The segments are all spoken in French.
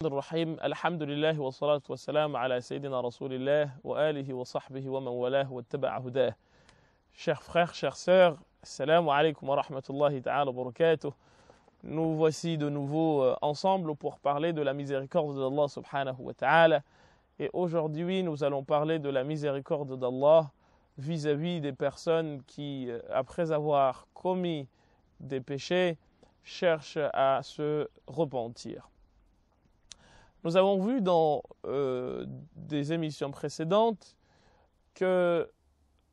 wa الرحيم الحمد لله والصلاة والسلام على سيدنا رسول الله وآله وصحبه ومن والاه واتبع هداه Chers frères, chères sœurs, Assalamu alaikum wa rahmatullahi ta'ala barakatuh Nous voici de nouveau euh, ensemble pour parler de la miséricorde d'Allah subhanahu wa ta'ala Et aujourd'hui nous allons parler de la miséricorde d'Allah vis-à-vis des personnes qui, euh, après avoir commis des péchés, cherchent à se repentir. Nous avons vu dans euh, des émissions précédentes que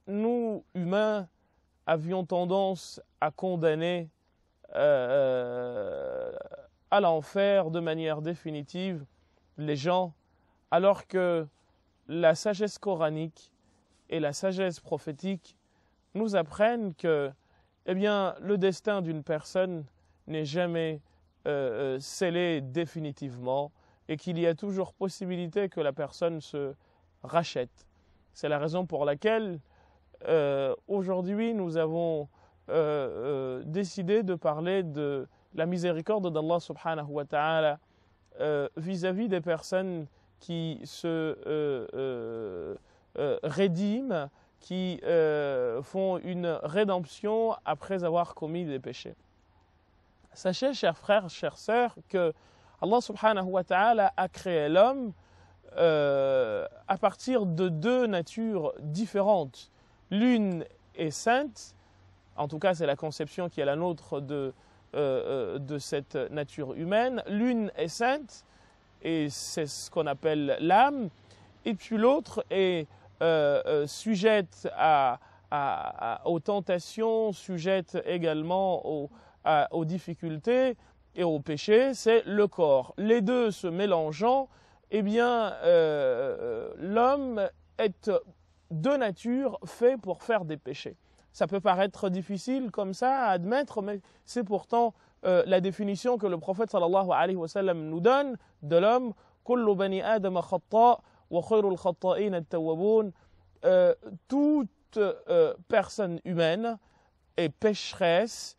nous, humains, avions tendance à condamner euh, euh, à l'enfer de manière définitive les gens, alors que la sagesse coranique et la sagesse prophétique nous apprennent que eh bien, le destin d'une personne n'est jamais scellé définitivement, et qu'il y a toujours possibilité que la personne se rachète. C'est la raison pour laquelle euh, aujourd'hui nous avons euh, euh, décidé de parler de la miséricorde d'Allah subhanahu wa ta'ala vis-à-vis des personnes qui se rédiment, qui font une rédemption après avoir commis des péchés. Sachez, chers frères, chères sœurs, que Allah subhanahu wa ta'ala a créé l'homme euh, à partir de deux natures différentes. L'une est sainte, en tout cas c'est la conception qui est la nôtre de, euh, euh, cette nature humaine. L'une est sainte, et c'est ce qu'on appelle l'âme, et puis l'autre est sujette aux tentations, sujette également aux difficultés, et au péché, c'est le corps. Les deux se mélangeant, eh bien, euh, l'homme est de nature fait pour faire des péchés. Ça peut paraître difficile comme ça à admettre, mais c'est pourtant euh, la définition que le prophète sallallahu alayhi wa sallam nous donne de l'homme. Euh, toute personne humaine est pécheresse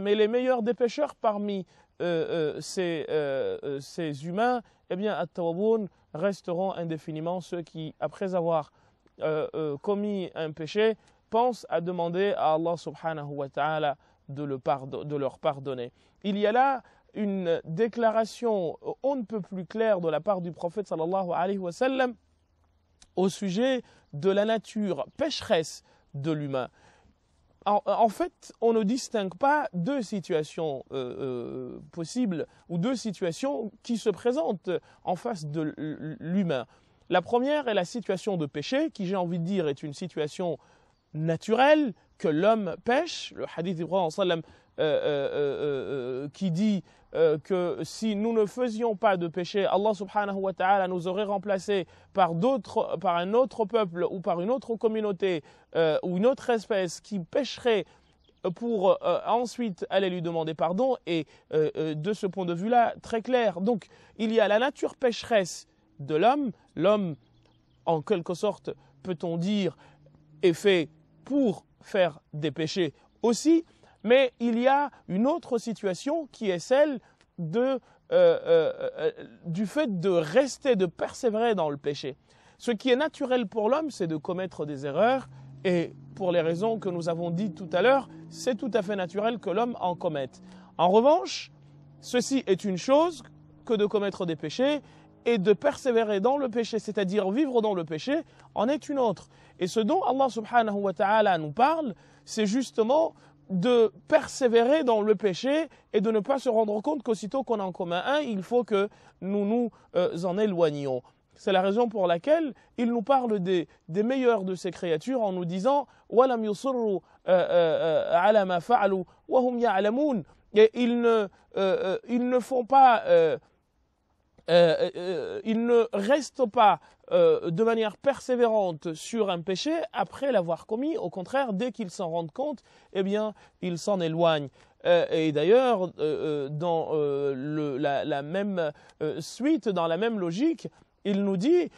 mais les meilleurs des pécheurs parmi euh, euh, euh, ces, humains, eh bien, à resteront indéfiniment ceux qui, après avoir commis un péché, pensent à demander à Allah subhanahu wa ta'ala de, de leur pardonner. Il y a là une déclaration on ne peut plus claire de la part du prophète sallallahu alayhi wa au sujet de la nature pécheresse de l'humain en, fait, on ne distingue pas deux situations euh, euh, possibles ou deux situations qui se présentent en face de l'humain. La première est la situation de péché, qui j'ai envie de dire est une situation naturelle que l'homme pêche. Le hadith du euh, qui dit euh, que si nous ne faisions pas de péché, Allah subhanahu nous aurait remplacés par, un autre peuple ou par une autre communauté euh, ou une autre espèce qui pécherait pour euh, ensuite aller lui demander pardon. Et de ce point de vue-là, très clair. Donc, il y a la nature pécheresse de l'homme. L'homme, en quelque sorte, peut-on dire, est fait pour faire des péchés aussi, mais il y a une autre situation qui est celle euh, euh, euh, du fait de rester, de persévérer dans le péché. Ce qui est naturel pour l'homme, c'est de commettre des erreurs, et pour les raisons que nous avons dites tout à l'heure, c'est tout à fait naturel que l'homme en commette. En revanche, ceci est une chose que de commettre des péchés, et de persévérer dans le péché, c'est-à-dire vivre dans le péché, en est une autre. Et ce dont Allah subhanahu wa ta'ala nous parle, c'est justement de persévérer dans le péché et de ne pas se rendre compte qu'aussitôt qu'on en commet un, il faut que nous nous euh, en éloignions. C'est la raison pour laquelle il nous parle des, des meilleurs de ces créatures en nous disant et ils ne, euh, euh, ils ne font pas, ils ne restent pas euh, de manière persévérante sur un péché après l'avoir commis. Au contraire, dès qu'ils s'en rendent compte, eh bien, ils s'en éloignent. Euh, et d'ailleurs, euh, dans la, la, même suite, dans la même logique, il nous dit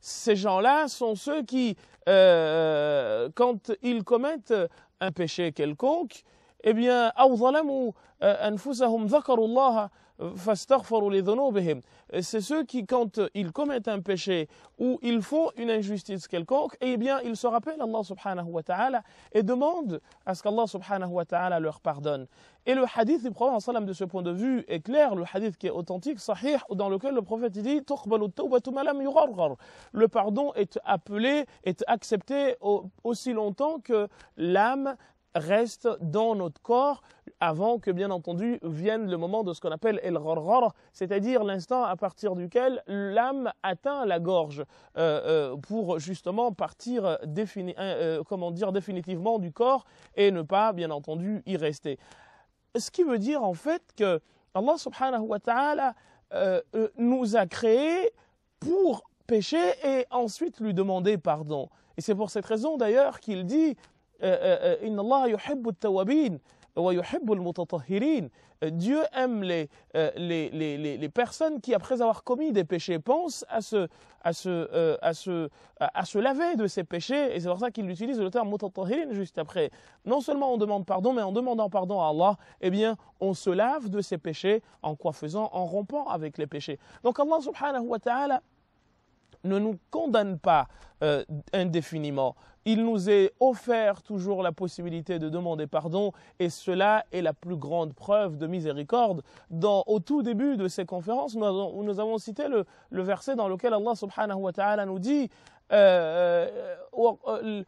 ces gens-là sont ceux qui, quand ils commettent un péché quelconque, eh bien, euh, c'est ceux qui, quand ils commettent un péché ou ils font une injustice quelconque, eh bien, ils se rappellent Allah subhanahu wa ta'ala et demandent à ce qu'Allah subhanahu wa ta'ala leur pardonne. Et le hadith du prophète sallam de ce point de vue est clair, le hadith qui est authentique, sahih, dans lequel le prophète dit Le pardon est appelé, est accepté aussi longtemps que l'âme reste dans notre corps avant que, bien entendu, vienne le moment de ce qu'on appelle el c'est-à-dire l'instant à partir duquel l'âme atteint la gorge euh, euh, pour justement partir euh, comment dire, définitivement du corps et ne pas, bien entendu, y rester. Ce qui veut dire en fait que Allah nous a créés pour pécher et ensuite lui demander pardon. Et c'est pour cette raison d'ailleurs qu'il dit euh, euh, euh, Dieu aime les, personnes qui, après avoir commis des péchés, pensent à se, laver de ces péchés. Et c'est pour ça qu'il utilise le terme juste après. Non seulement on demande pardon, mais en demandant pardon à Allah, eh bien, on se lave de ses péchés en quoi faisant En rompant avec les péchés. Donc Allah subhanahu wa ta'ala ne nous condamne pas indéfiniment. Il nous est offert toujours la possibilité de demander pardon et cela est la plus grande preuve de miséricorde. au tout début de ces conférences, nous, avons, cité le, verset dans lequel Allah subhanahu wa ta'ala nous dit euh, euh, euh,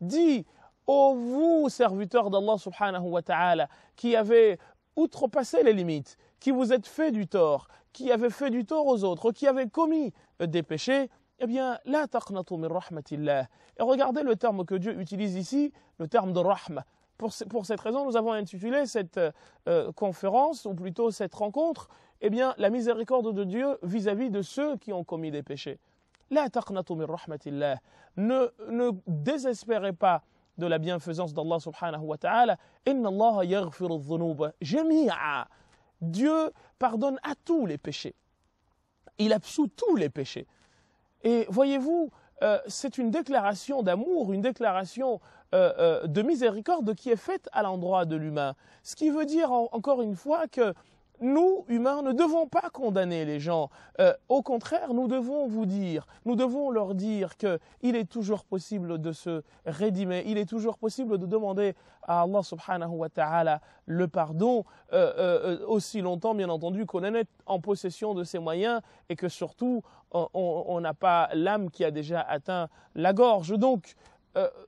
Dis, ô vous serviteurs d'Allah subhanahu wa ta'ala qui avez outrepassé les limites, qui vous êtes fait du tort, qui avez fait du tort aux autres, qui avez commis des péchés, eh bien, la taqnatu min rahmatillah. Et regardez le terme que Dieu utilise ici, le terme de rahma. Pour, cette raison, nous avons intitulé cette euh, conférence, ou plutôt cette rencontre, eh bien, la miséricorde de Dieu vis-à-vis de ceux qui ont commis des péchés. La taqnatu min rahmatillah. Ne, désespérez pas de la bienfaisance d'Allah subhanahu wa ta'ala. Inna Allah yaghfiru dhunuba jami'a. Dieu pardonne à tous les péchés. Il absout tous les péchés. Et voyez-vous, euh, c'est une déclaration d'amour, une déclaration euh, euh, de miséricorde qui est faite à l'endroit de l'humain. Ce qui veut dire encore une fois que nous, humains, ne devons pas condamner les gens. Euh, au contraire, nous devons vous dire, nous devons leur dire qu'il est toujours possible de se rédimer, il est toujours possible de demander à Allah subhanahu wa ta'ala le pardon, euh, euh, aussi longtemps, bien entendu, qu'on en est en possession de ses moyens et que surtout, on n'a pas l'âme qui a déjà atteint la gorge. Donc,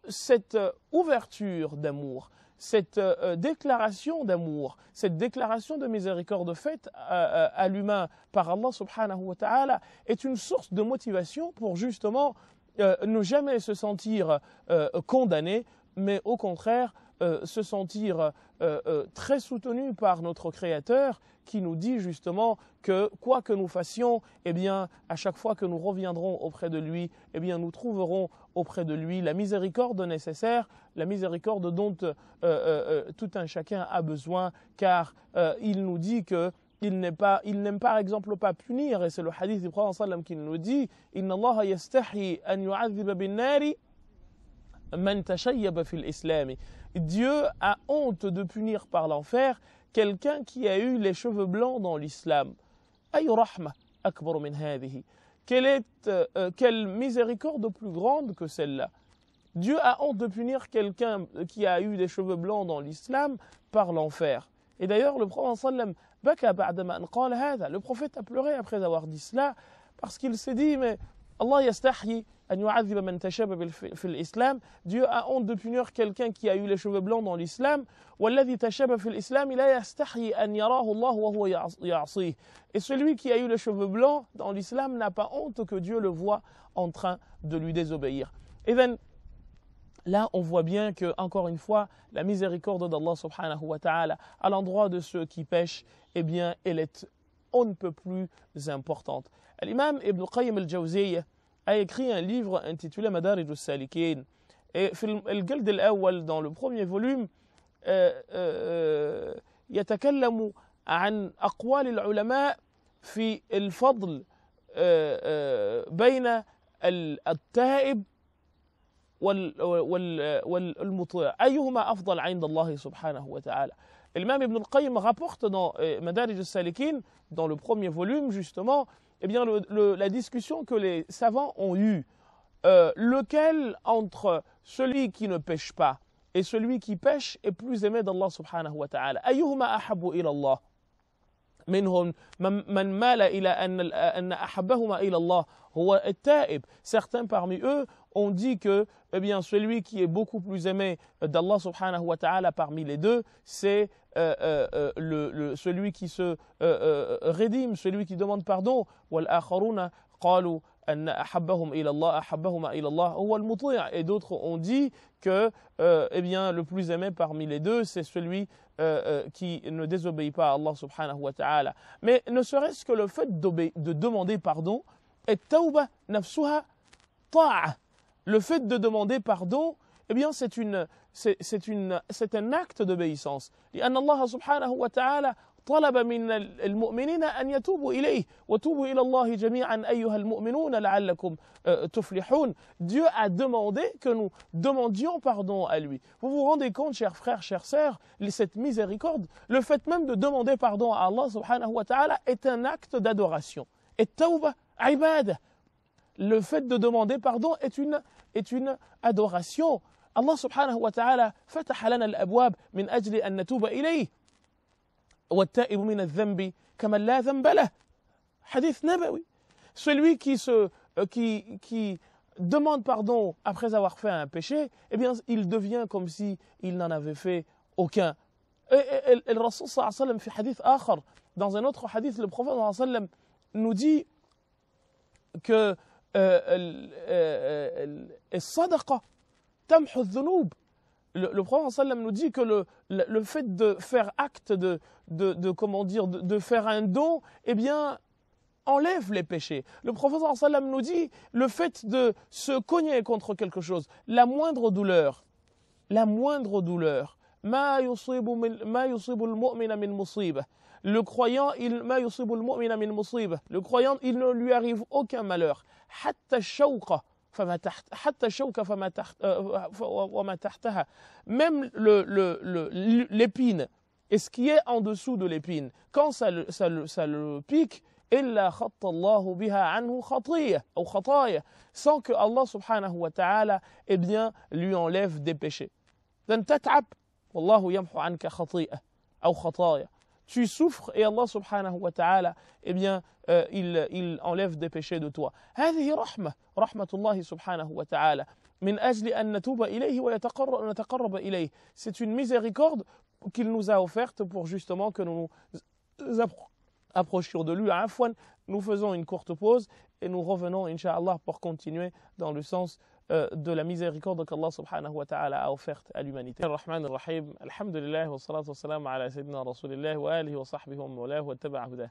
cette ouverture d'amour, cette euh, euh, déclaration d'amour, cette déclaration de miséricorde faite à, l'humain par Allah subhanahu wa ta'ala est une source de motivation pour justement euh, ne jamais se sentir condamné, mais au contraire se sentir euh, euh, très soutenu par notre Créateur qui nous dit justement que quoi que nous fassions, eh bien, à chaque fois que nous reviendrons auprès de lui, eh bien, nous trouverons auprès de lui la miséricorde nécessaire, la miséricorde dont euh, tout un chacun a besoin, car il nous dit que il n'aime pas, par exemple pas punir, et c'est le hadith du prophète qui nous dit Inna Allah yastahi an yu'adhiba bin nari man tashayyaba fil Dieu a honte de punir par l'enfer quelqu'un qui a eu les cheveux blancs dans l'islam. Quelle, min euh, euh, quelle miséricorde plus grande que celle-là Dieu a honte de punir quelqu'un qui a eu des cheveux blancs dans l'islam par l'enfer. Et d'ailleurs, le prophète le prophète a pleuré après avoir dit cela parce qu'il s'est dit mais Allah yastahi, Dieu a honte de punir quelqu'un qui a eu les cheveux blancs dans l'islam. Et celui qui a eu les cheveux blancs dans l'islam n'a pas honte que Dieu le voit en train de lui désobéir. Et Là, on voit bien que, encore une fois, la miséricorde d'Allah subhanahu wa ta'ala à l'endroit de ceux qui pêchent, eh bien, elle est on ne peut plus importante. L'imam Ibn Qayyim al jawziyya a écrit un livre intitulé Madarij al-Salikin. Et le gald al-Awwal, dans le premier volume, يتكلم عن أقوال العلماء في الفضل بين التائب والمطيع أيهما أفضل عند الله سبحانه وتعالى L'imam Ibn al-Qayyim rapporte dans Madarij al-Salikin, dans le premier volume justement, eh bien, la discussion que les savants ont eue, euh, lequel entre celui qui ne pêche pas et celui qui pêche est plus aimé d'Allah subhanahu wa ta'ala أيهما ahabu ilallah minhum منهم من مال إلى أن أحبهما إلى الله هو taib. certains parmi eux on dit que eh bien, celui qui est beaucoup plus aimé d'Allah subhanahu wa ta'ala parmi les deux, c'est euh, euh, euh, le, celui qui se redime, rédime, celui qui demande pardon. Et d'autres ont dit que eh bien, le plus aimé parmi les deux, c'est celui qui ne désobéit pas à Allah subhanahu wa ta'ala. Mais ne serait-ce que le fait de demander pardon, est tawbah nafsuha ta'a. Le fait de demander pardon, eh bien, c'est un acte d'obéissance. Dieu a demandé que nous demandions pardon à lui. Vous vous rendez compte, chers frères, chères sœurs, cette miséricorde, le fait même de demander pardon à Allah subhanahu wa est un acte d'adoration. Et tawbah, ibadah, le fait de demander pardon est une, est une adoration. Allah subhanahu wa ta'ala fataha lana al-abwab min ajli an natuba ilayh. wa من min كمن لا ذنب له Hadith nabawi celui qui se euh, qui qui demande pardon après avoir fait un péché eh bien il devient comme si il n'en avait fait aucun et, et, et, et le Rasul sallallahu alayhi wa sallam في hadith آخر dans un autre hadith le prophète sallallahu alayhi wa sallam nous dit que le, le prophète nous dit que le, fait de faire acte de, comment dire de, faire un don eh bien enlève les péchés le prophète nous dit le fait de se cogner contre quelque chose la moindre douleur la moindre douleur le croyant, il ne lui arrive aucun malheur. حتى الشوكة فما تحت حتى الشوكة فما تحت آه، وما تحتها ميم لو لو لو ليبين Et كي إن est en dessous de l'épine, quand ça le, إلا خط الله بها عنه خطية أو خطايا sans que Allah subhanahu wa ta'ala eh bien lui enlève des péchés. Then تتعب والله يمحو عنك خطيئة أو خطايا. tu souffres et Allah subhanahu wa ta'ala, eh bien, euh, il, enlève des péchés de toi. هذه رحمة رحمة الله سبحانه وتعالى من أجل أن نتوب إليه ونتقرب إليه C'est une miséricorde qu'il nous a offerte pour justement que nous nous approchions de lui. fois, nous faisons une courte pause et nous revenons, inshallah, pour continuer dans le sens euh, de la miséricorde qu'Allah wa ta'ala a offerte à l'humanité. wa ala wa wa wa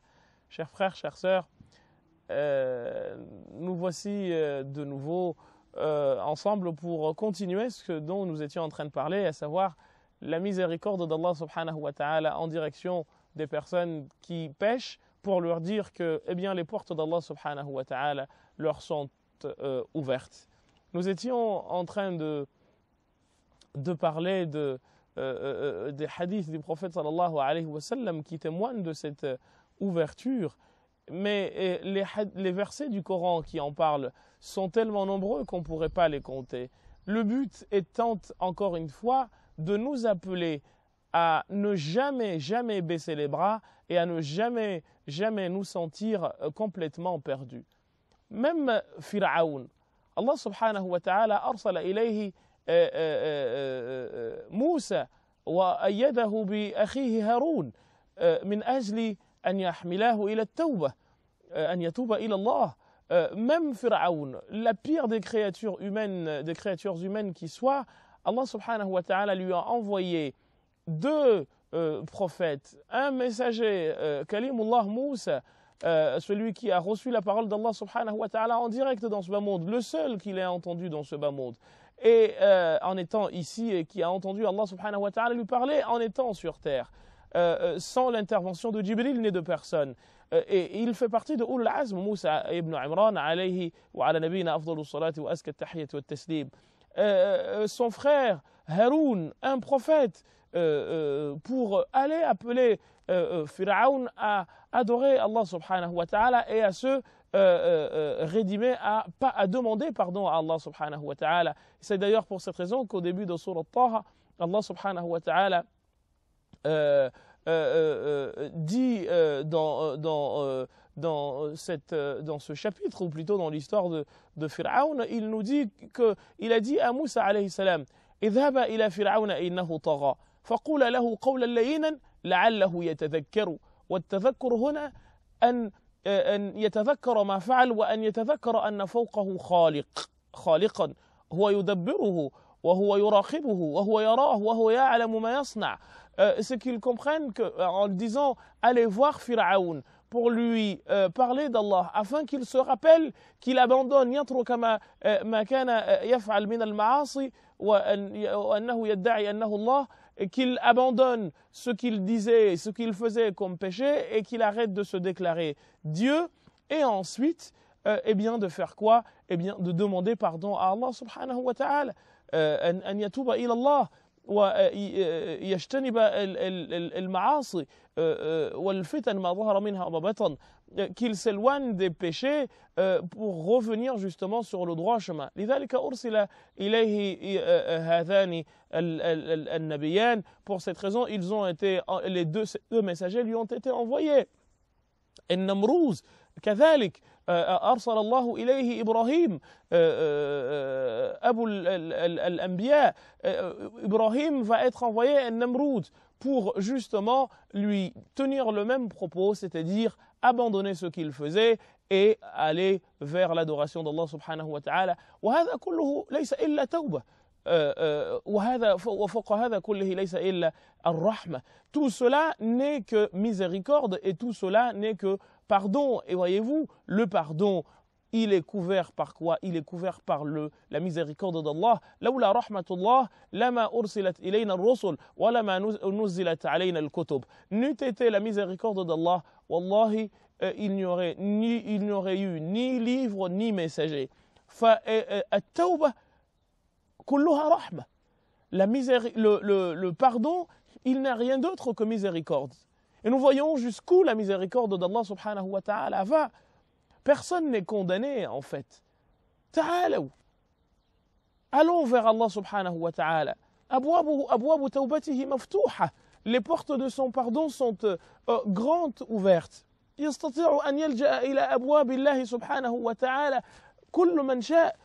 Chers frères, chères sœurs, euh, nous voici euh, de nouveau ensemble pour continuer ce dont nous étions en train de parler, à savoir la miséricorde d'Allah subhanahu wa ta'ala en direction des personnes qui pêchent pour leur dire que eh bien, les portes d'Allah subhanahu wa ta'ala leur sont ouvertes. Nous étions en train de, parler euh, euh, euh, des hadiths du prophète sallallahu alayhi wa sallam qui témoignent de cette ouverture. Mais les, versets du Coran qui en parlent sont tellement nombreux qu'on ne pourrait pas les compter. Le but étant, encore une fois, de nous appeler à ne jamais, jamais baisser les bras et à ne jamais, jamais nous sentir complètement perdus. Même Pharaon, الله سبحانه وتعالى أرسل إليه موسى وأيده بأخيه هارون من أجل أن يحملاه إلى التوبة أن يتوب إلى الله même Pharaon, la pire des créatures humaines, des créatures humaines qui soit, Allah subhanahu wa ta'ala lui a envoyé deux euh, prophètes, un messager, euh, Kalimullah Moussa, Euh, celui qui a reçu la parole d'Allah subhanahu wa ta'ala en direct dans ce bas monde, le seul qui l'ait entendu dans ce bas monde, et euh, en étant ici, et qui a entendu Allah subhanahu wa ta'ala lui parler en étant sur terre. Euh, sans l'intervention de Jibril ni de personne. et, il fait partie de « Azm, Moussa ibn Imran, alayhi wa ala nabina afdalu salati wa aska tahiyyat wa taslim. son frère Haroun, un prophète, euh, euh, pour aller appeler euh, Pharaon euh, à adorer Allah subhanahu wa ta'ala et à se euh, rédimer, à, à, demander pardon à Allah subhanahu wa ta'ala. C'est d'ailleurs pour cette raison qu'au début de Surah Taha, Allah subhanahu wa ta'ala dit dans, dans ce chapitre, ou plutôt dans l'histoire de, de Pharaon, il nous dit qu'il a dit à Moussa alayhi salam, « Idhaba ila innahu tagha » فقول له قولا لينا لعله يتذكر والتذكر هنا أن أن يتذكر ما فعل وأن يتذكر أن فوقه خالق خالقا هو يدبره وهو يراقبه وهو يراه وهو يعلم ما يصنع euh, ce qu'il comprenne que, en disant allez voir Pharaon pour lui euh, parler d'Allah afin qu'il se rappelle qu'il abandonne يترك ما ما كان يفعل من المعاصي وأنه يدعي أنه الله et qu'il abandonne ce qu'il disait, ce qu'il faisait comme péché, et qu'il arrête de se déclarer Dieu, et ensuite, euh, eh bien, de faire quoi Eh bien, de demander pardon à Allah subhanahu wa ta'ala, euh, an yatuba ilallah, euh, ma'asi wal fitan ma dhahara minha euh, qu'il s'éloigne des péchés euh, pour revenir justement sur le droit chemin. Euh, pour cette raison ils ont été les deux, deux messagers lui ont été envoyés. النمروز كذلك أرسل الله إليه إبراهيم أبو الأنبياء إبراهيم va être envoyé à Namroud pour justement lui tenir le même propos, c'est-à-dire abandonner ce qu'il faisait et aller vers l'adoration d'Allah subhanahu wa ta'ala. Euh, euh, tout cela n'est que miséricorde et tout cela n'est que pardon. Et voyez-vous, le pardon il est couvert par quoi Il est couvert par le, la miséricorde d'Allah. Laoula rahmatullah, lama ursilat ilayna rusul, wa lama nuzilat alayna al-kutub. N'eût été la miséricorde d'Allah, wallahi, euh, il n'y aurait, ni, aurait eu ni livre ni messager. Fa, euh, euh, at tawba kulluha rahma. La miséri- le, le, le pardon, il n'a rien d'autre que miséricorde. Et nous voyons jusqu'où la miséricorde d'Allah subhanahu wa ta'ala va. Personne n'est condamné en fait. تعالوا Allons vers Allah subhanahu wa ta'ala. Les portes de son pardon sont euh, euh, grandes ouvertes. يستطيع أن يلجأ إلى أبواب الله سبحانه وتعالى كل من شاء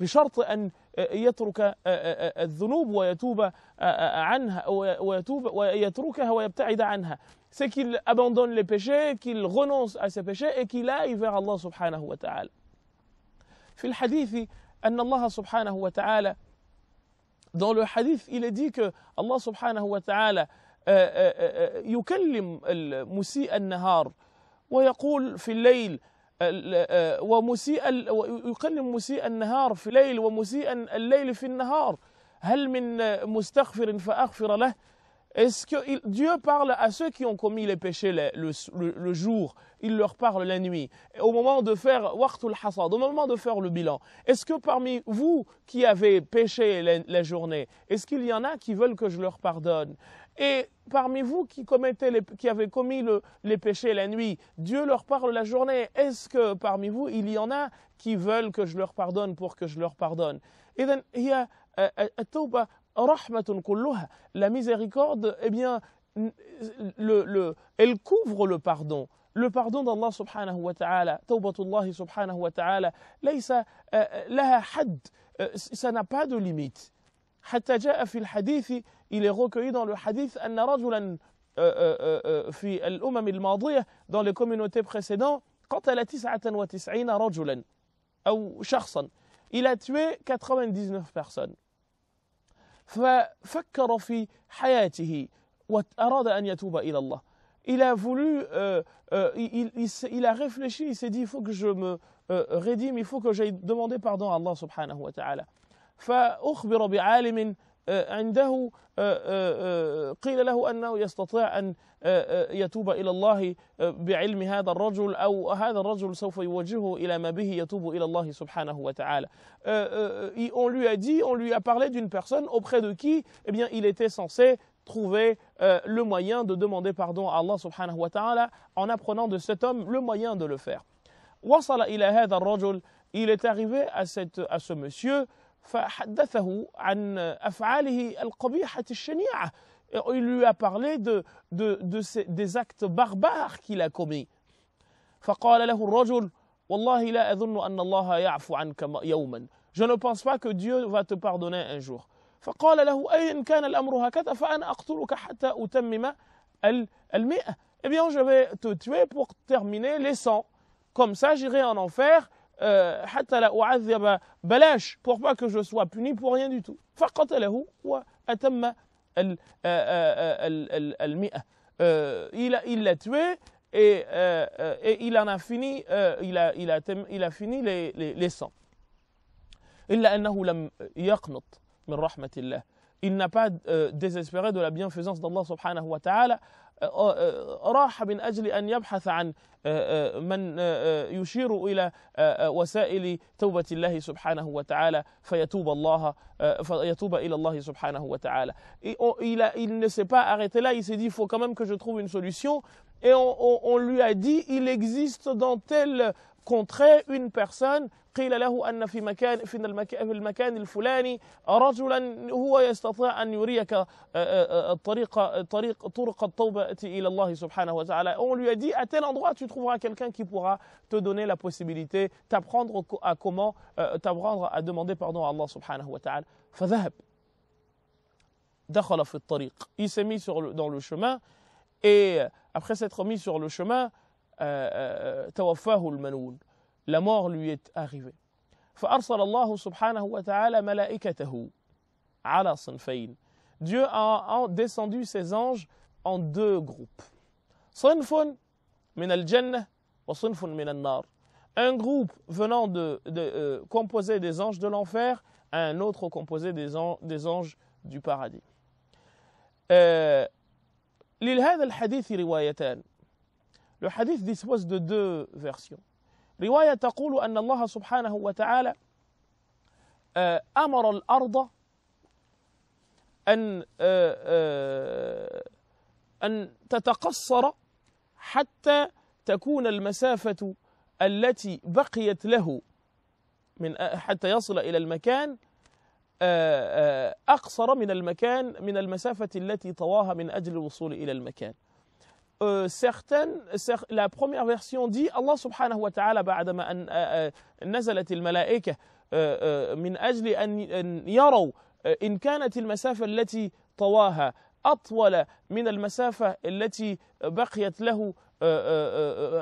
بشرط أن يترك الذنوب ويتوب عنها ويتوب ويتركها ويبتعد عنها c'est qu'il abandonne les péchés, qu'il renonce à ses péchés et qu'il aille vers Allah subhanahu wa ta'ala. في الحديث أن الله سبحانه وتعالى dans le hadith il est dit que Allah سبحانه وتعالى يكلم مسيء النهار ويقول في الليل ومسيء يكلم مسيء النهار في الليل ومسيء الليل في النهار هل من مستغفر فأغفر له Est-ce que Dieu parle à ceux qui ont commis les péchés le, jour, il leur parle la nuit, au moment de faire hasad, au moment de faire le bilan Est-ce que parmi vous qui avez péché la, journée, est-ce qu'il y en a qui veulent que je leur pardonne Et parmi vous qui, qui avez commis les péchés la nuit, Dieu leur parle la journée, est-ce que parmi vous, il y en a qui veulent que je leur pardonne pour que je leur pardonne Et euh, euh, rahmatun kulluha, la miséricorde, eh bien, le, le, elle couvre le pardon. Le pardon d'Allah subhanahu wa ta'ala, tawbatullah subhanahu wa ta'ala, ليس laha had, ça n'a pas de limite. حتى جاء في الحديث il est recueilli dans le hadith أن رجلا في الأمم الماضية dans les communautés précédentes قتل 99 رجلا أو شخصا il a tué 99 personnes ففكر في حياته وأراد أن يتوب إلى الله il a voulu, euh, euh, il, il, il, a réfléchi, il s'est dit, il faut que je me euh, rédime, il faut que j'aille demander pardon à Allah subhanahu wa ta'ala. فأخبر بعالم عنده قيل له أنه يستطيع أن يتوب إلى الله بعلم هذا الرجل أو هذا الرجل سوف يوجهه إلى ما به يتوب إلى الله سبحانه وتعالى euh, euh, on lui a dit, on lui a parlé d'une personne auprès de qui eh bien, il était censé trouver euh, le moyen de demander pardon à Allah subhanahu wa ta'ala en apprenant de cet homme le moyen de le faire. Il est arrivé à, cette, à ce monsieur فحدثه عن أفعاله القبيحة الشنيعة il lui a parlé de, de, de ces, des actes barbares qu'il a commis فقال له الرجل والله لا أظن أن الله يعفو عنك يوما je ne pense pas que Dieu va te pardonner un jour فقال له أي كان الأمر هكذا فأنا أقتلك حتى أتمم المئة eh bien je vais te tuer pour terminer les 100 comme ça j'irai en enfer حتى euh, لا pour pas que je sois puni pour rien du tout il, il l'a tué et, euh, euh, et il en a fini il, a, il, a, il a fini les, les, les il n'a pas euh, désespéré de la bienfaisance d'Allah subhanahu wa ta'ala euh, euh, راح من أجل أن يبحث عن من يشير إلى وسائل توبة الله سبحانه وتعالى فيتوب الله فيتوب إلى الله سبحانه وتعالى il, a, il ne s'est pas arrêté là il s'est dit faut quand même que je trouve une solution et on, on, on lui a dit il existe dans tel contrer une personne قيل له أن في مكان في المكان, في المكان الفلاني رجلا هو يستطيع أن يريك الطريق طريق طرق التوبة إلى الله سبحانه وتعالى on lui a dit à tel endroit tu trouveras quelqu'un qui pourra te donner la possibilité t'apprendre à comment t'apprendre à demander pardon à Allah سبحانه وتعالى فذهب دخل في الطريق il s'est mis sur le, dans le chemin et après s'être mis sur le chemin Euh, euh, توفاه المنون la mort lui est arrivée. الله سبحانه وتعالى ملائكته على صنفين. Dieu a descendu ses anges en deux groupes. صنف من الجنة وصنف من النار. Un groupe venant de, de euh, composé des anges de l'enfer, un autre composé des, an, des anges du paradis. Euh, لهذا الحديث روايتان Le hadith dispose de deux versions. رواية تقول أن الله سبحانه وتعالى أمر الأرض أن أن تتقصر حتى تكون المسافة التي بقيت له من حتى يصل إلى المكان أقصر من المكان من المسافة التي طواها من أجل الوصول إلى المكان Euh, certaines, la première version dit Allah subhanahu wa ta'ala an nazalat أن malaika min ajli an yaraw in kanat كانت masafa allati tawaha أطول من المسافة التي بقيت له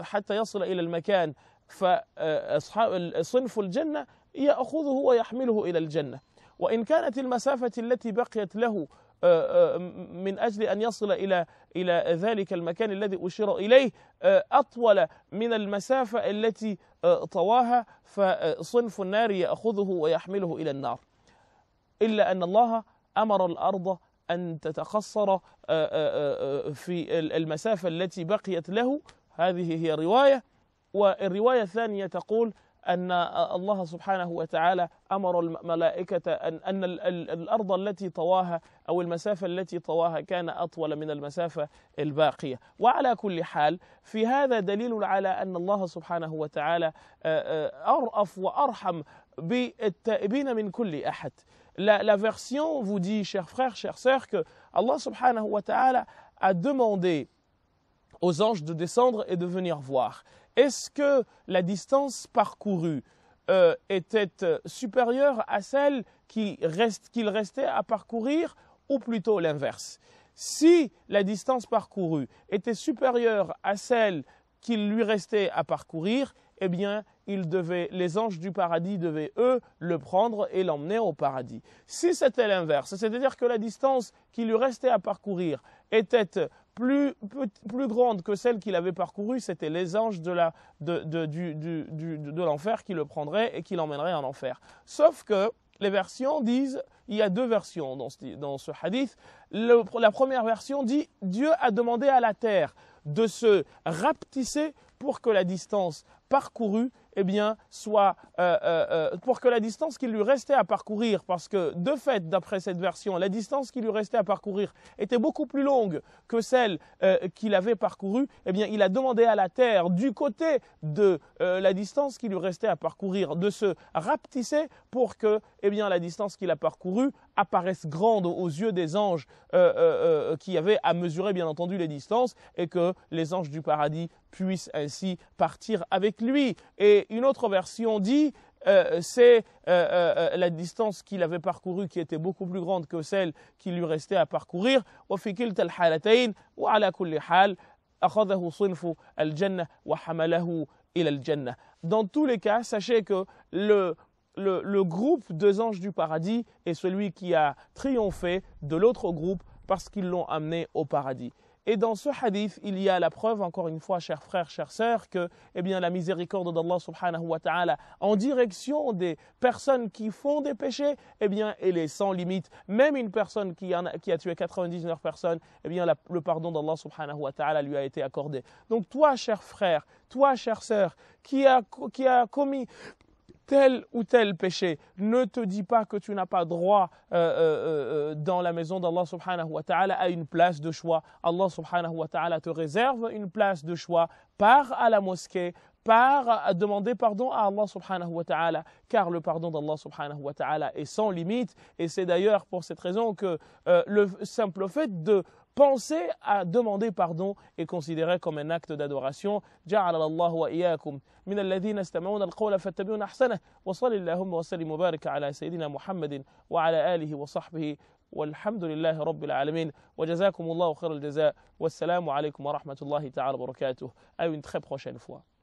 حتى يصل إلى المكان فأصحاب صنف الجنة يأخذه ويحمله إلى الجنة وإن كانت المسافة التي بقيت له آه، آه، من أجل أن يصل إلى إلى ذلك المكان الذي أشير إليه آه، أطول من المسافة التي طواها فصنف النار يأخذه ويحمله إلى النار إلا أن الله أمر الأرض أن تتقصر في المسافة التي بقيت له هذه هي رواية والرواية الثانية تقول أن الله سبحانه وتعالى أمر الملائكة أن, أن الأرض التي طواها أو المسافة التي طواها كان أطول من المسافة الباقية وعلى كل حال في هذا دليل على أن الله سبحانه وتعالى آه، آه، أرأف وأرحم بالتائبين من كل أحد لا لا فيرسيون فو دي شيخ فرير chers سير que Allah subhanahu a demandé aux anges de descendre et de venir voir. Est-ce que la distance parcourue euh, était euh, supérieure à celle qu'il restait à parcourir ou plutôt l'inverse Si la distance parcourue était supérieure à celle qu'il lui restait à parcourir, eh bien, les anges du paradis devaient, eux, le prendre et l'emmener au paradis. Si c'était l'inverse, c'est-à-dire que la distance qu'il lui restait à parcourir était euh, plus, plus, grande que celle qu'il avait parcourue, c'était les anges de l'enfer qui le prendraient et qui l'emmèneraient en enfer. Sauf que les versions disent, il y a deux versions dans ce, hadith. la première version dit, Dieu a demandé à la terre de se rapetisser pour que la distance parcourue eh bien, soit euh, euh, euh, pour que la distance qu'il lui restait à parcourir, parce que de fait, d'après cette version, la distance qu'il lui restait à parcourir était beaucoup plus longue que celle qu'il avait parcourue, eh bien, il a demandé à la terre, du côté de la distance qu'il lui restait à parcourir, de se rapetisser pour que, eh bien, la distance qu'il a parcourue apparaisse grande aux yeux des anges qui avaient à mesurer, bien entendu, les distances et que les anges du paradis puisse ainsi partir avec lui. Et une autre version dit, euh, c'est euh, euh, la distance qu'il avait parcourue qui était beaucoup plus grande que celle qui lui restait à parcourir. Dans tous les cas, sachez que le, le groupe des anges du paradis est celui qui a triomphé de l'autre groupe parce qu'ils l'ont amené au paradis. Et dans ce hadith, il y a la preuve, encore une fois, chers frères, chères sœurs, que eh la miséricorde d'Allah subhanahu wa ta'ala en direction des personnes qui font des péchés, eh bien, elle est sans limite. Même une personne qui, a, tué 99 personnes, eh bien, le pardon d'Allah subhanahu wa ta'ala lui a été accordé. Donc toi, cher frère, toi, chère sœur, qui a, qui a commis tel ou tel péché. Ne te dis pas que tu n'as pas droit euh, euh, euh, dans la maison d'Allah subhanahu wa ta'ala à une place de choix. Allah subhanahu wa ta'ala te réserve une place de choix. Pars à la mosquée, par à demander pardon à Allah subhanahu wa ta'ala, car le pardon d'Allah subhanahu wa ta'ala est sans limite, et c'est d'ailleurs pour cette raison que le simple fait de penser à demander pardon et considérer comme un acte d'adoration. جعل الله وإياكم من الذين يستمعون القول فاتبعون أحسنه وصل اللهم وسلم وبارك على سيدنا محمد وعلى آله وصحبه والحمد لله رب العالمين وجزاكم الله خير الجزاء والسلام عليكم ورحمة الله تعالى وبركاته أيوة une très prochaine fois